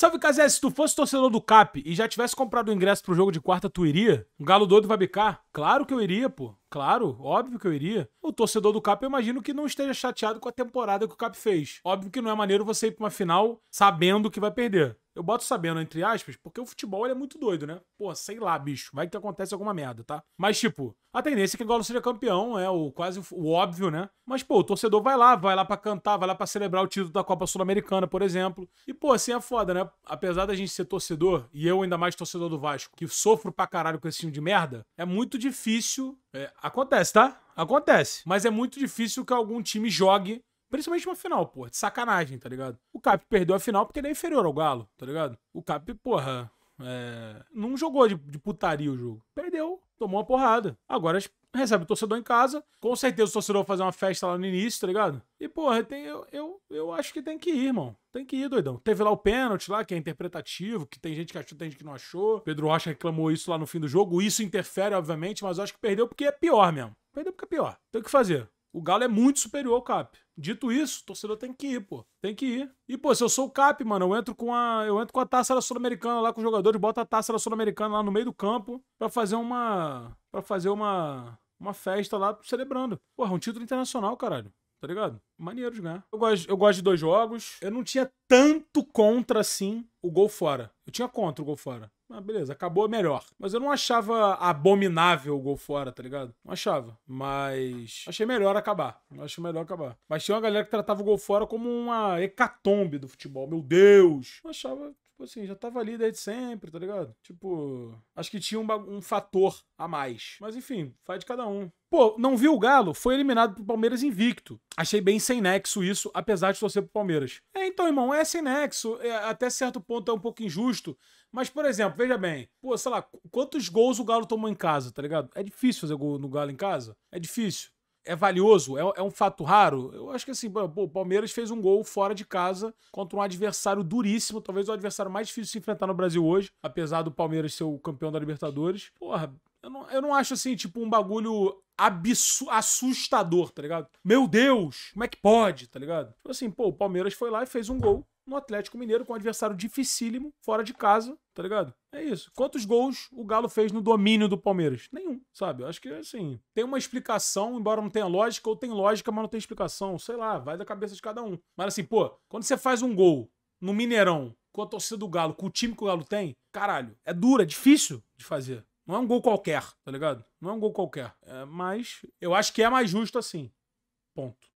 Salve, Casé, se tu fosse torcedor do CAP e já tivesse comprado o ingresso pro jogo de quarta, tu iria? Um galo doido vai bicar? Claro que eu iria, pô. Claro, óbvio que eu iria. O torcedor do Cap, eu imagino que não esteja chateado com a temporada que o Cap fez. Óbvio que não é maneiro você ir pra uma final sabendo que vai perder. Eu boto sabendo, entre aspas, porque o futebol é muito doido, né? Pô, sei lá, bicho. Vai que acontece alguma merda, tá? Mas, tipo, a tendência é que o Galo seja campeão, é o quase o óbvio, né? Mas, pô, o torcedor vai lá, vai lá para cantar, vai lá para celebrar o título da Copa Sul-Americana, por exemplo. E, pô, assim é foda, né? Apesar da gente ser torcedor, e eu ainda mais torcedor do Vasco, que sofro pra caralho com esse time de merda, é muito difícil é, acontece, tá? Acontece. Mas é muito difícil que algum time jogue, principalmente uma final, porra, de sacanagem, tá ligado? O Cap perdeu a final porque ele é inferior ao Galo, tá ligado? O Cap, porra, é, não jogou de, de putaria o jogo. Perdeu tomou uma porrada. Agora recebe o torcedor em casa. Com certeza o torcedor vai fazer uma festa lá no início, tá ligado? E, porra, tem, eu, eu, eu acho que tem que ir, irmão. Tem que ir, doidão. Teve lá o pênalti lá, que é interpretativo, que tem gente que achou, tem gente que não achou. Pedro Rocha reclamou isso lá no fim do jogo. Isso interfere, obviamente, mas eu acho que perdeu porque é pior mesmo. Perdeu porque é pior. Tem o que fazer. O Galo é muito superior ao CAP. Dito isso, o torcedor tem que ir, pô. Tem que ir. E, pô, se eu sou o Cap, mano, eu entro com a, eu entro com a taça da Sul-Americana lá com os jogadores, bota a taça da Sul-Americana lá no meio do campo para fazer uma. para fazer uma. uma festa lá celebrando. Porra, é um título internacional, caralho tá ligado? Maneiro de ganhar. Eu gosto, eu gosto de dois jogos. Eu não tinha tanto contra assim o gol fora. Eu tinha contra o gol fora. Ah, beleza, acabou melhor. Mas eu não achava abominável o gol fora, tá ligado? Não achava. Mas achei melhor acabar. Achei melhor acabar. Mas tinha uma galera que tratava o gol fora como uma hecatombe do futebol. Meu Deus! Eu achava tipo assim, já tava ali desde sempre, tá ligado? Tipo, acho que tinha um, um fator a mais. Mas enfim, faz de cada um. Pô, não viu o Galo? Foi eliminado pro Palmeiras invicto. Achei bem sem nexo isso, apesar de torcer pro Palmeiras. É, então, irmão, é sem nexo. É, até certo ponto é um pouco injusto. Mas, por exemplo, veja bem. Pô, sei lá, quantos gols o Galo tomou em casa, tá ligado? É difícil fazer gol no Galo em casa? É difícil. É valioso? É, é um fato raro? Eu acho que assim, pô, o Palmeiras fez um gol fora de casa contra um adversário duríssimo, talvez o adversário mais difícil de se enfrentar no Brasil hoje, apesar do Palmeiras ser o campeão da Libertadores. Porra, eu não, eu não acho assim, tipo, um bagulho assustador, tá ligado? Meu Deus, como é que pode, tá ligado? Tipo assim, pô, o Palmeiras foi lá e fez um gol no Atlético Mineiro com um adversário dificílimo, fora de casa, tá ligado? É isso. Quantos gols o Galo fez no domínio do Palmeiras? Nenhum, sabe? Eu acho que, assim, tem uma explicação, embora não tenha lógica, ou tem lógica, mas não tem explicação. Sei lá, vai da cabeça de cada um. Mas assim, pô, quando você faz um gol no Mineirão, com a torcida do Galo, com o time que o Galo tem, caralho, é dura, é difícil de fazer. Não é um gol qualquer, tá ligado? Não é um gol qualquer. É, mas eu acho que é mais justo assim. Ponto.